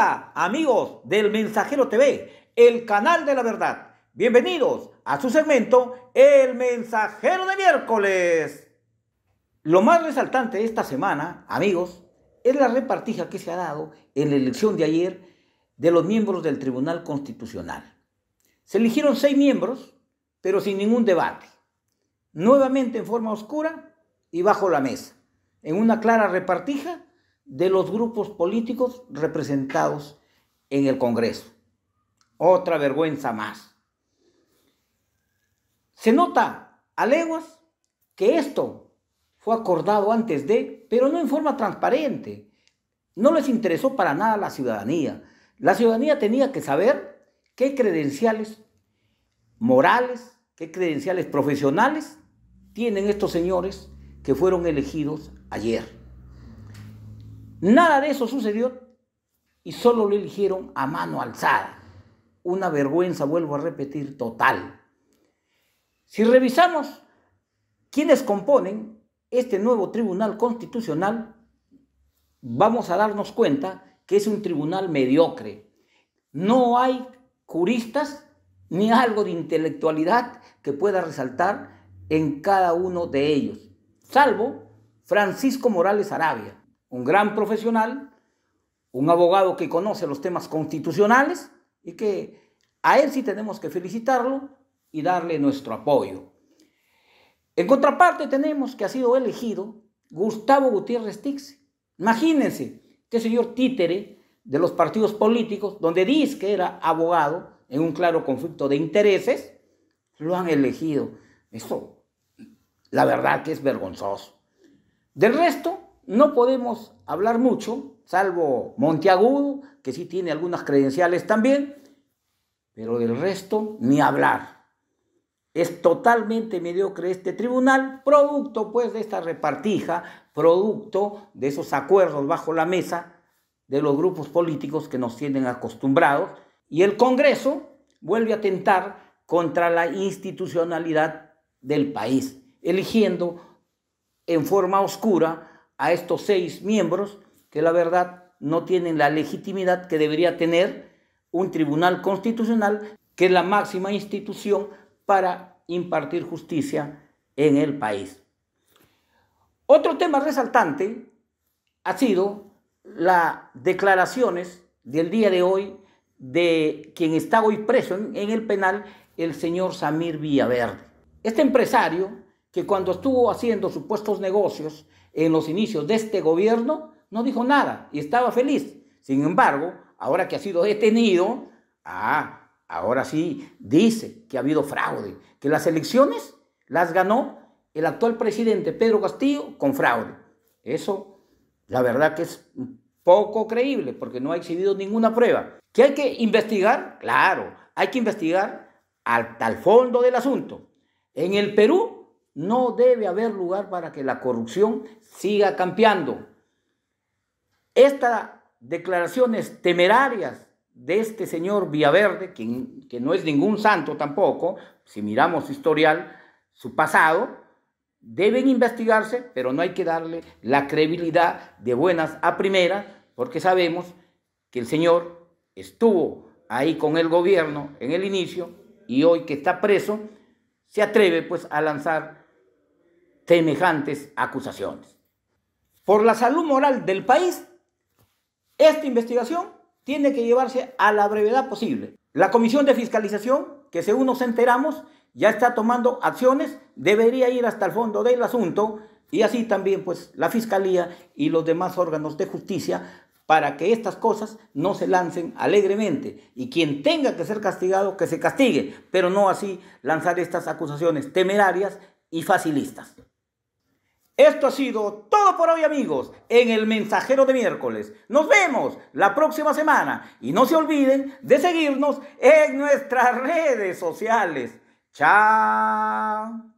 amigos del Mensajero TV, el canal de la verdad. Bienvenidos a su segmento El Mensajero de miércoles. Lo más resaltante de esta semana, amigos, es la repartija que se ha dado en la elección de ayer de los miembros del Tribunal Constitucional. Se eligieron seis miembros, pero sin ningún debate. Nuevamente en forma oscura y bajo la mesa. En una clara repartija de los grupos políticos representados en el Congreso. Otra vergüenza más. Se nota a leguas que esto fue acordado antes de, pero no en forma transparente. No les interesó para nada la ciudadanía. La ciudadanía tenía que saber qué credenciales morales, qué credenciales profesionales tienen estos señores que fueron elegidos ayer. Nada de eso sucedió y solo lo eligieron a mano alzada. Una vergüenza, vuelvo a repetir, total. Si revisamos quiénes componen este nuevo Tribunal Constitucional, vamos a darnos cuenta que es un tribunal mediocre. No hay juristas ni algo de intelectualidad que pueda resaltar en cada uno de ellos, salvo Francisco Morales Arabia, un gran profesional, un abogado que conoce los temas constitucionales y que a él sí tenemos que felicitarlo y darle nuestro apoyo. En contraparte tenemos que ha sido elegido Gustavo Gutiérrez Tix. Imagínense, que este señor títere de los partidos políticos, donde dice que era abogado en un claro conflicto de intereses, lo han elegido. Esto, la verdad que es vergonzoso. Del resto, no podemos hablar mucho, salvo Monteagudo, que sí tiene algunas credenciales también, pero del resto ni hablar. Es totalmente mediocre este tribunal, producto pues de esta repartija, producto de esos acuerdos bajo la mesa de los grupos políticos que nos tienen acostumbrados. Y el Congreso vuelve a tentar contra la institucionalidad del país, eligiendo en forma oscura a estos seis miembros que la verdad no tienen la legitimidad que debería tener un tribunal constitucional, que es la máxima institución para impartir justicia en el país. Otro tema resaltante ha sido las declaraciones del día de hoy de quien está hoy preso en, el penal, el señor Samir Villaverde. Este empresario que cuando estuvo haciendo supuestos negocios en los inicios de este gobierno no dijo nada y estaba feliz. Sin embargo, ahora que ha sido detenido, ah, ahora sí dice que ha habido fraude, que las elecciones las ganó el actual presidente Pedro Castillo con fraude. Eso, la verdad que es poco creíble porque no ha exhibido ninguna prueba. ¿Que hay que investigar? Claro, hay que investigar hasta el fondo del asunto. En el Perú no debe haber lugar para que la corrupción siga campeando. Estas declaraciones temerarias de este señor Villaverde, quien, que no es ningún santo tampoco, si miramos historial, su pasado, deben investigarse, pero no hay que darle la credibilidad de buenas a primeras, porque sabemos que el señor estuvo ahí con el gobierno en el inicio y hoy que está preso, se atreve pues a lanzar semejantes acusaciones. Por la salud moral del país, esta investigación tiene que llevarse a la brevedad posible. La comisión de fiscalización, que según nos enteramos, ya está tomando acciones, debería ir hasta el fondo del asunto y así también pues la fiscalía y los demás órganos de justicia para que estas cosas no se lancen alegremente y quien tenga que ser castigado que se castigue, pero no así lanzar estas acusaciones temerarias y facilistas. Esto ha sido todo por hoy amigos en el mensajero de miércoles. Nos vemos la próxima semana y no se olviden de seguirnos en nuestras redes sociales. Chao.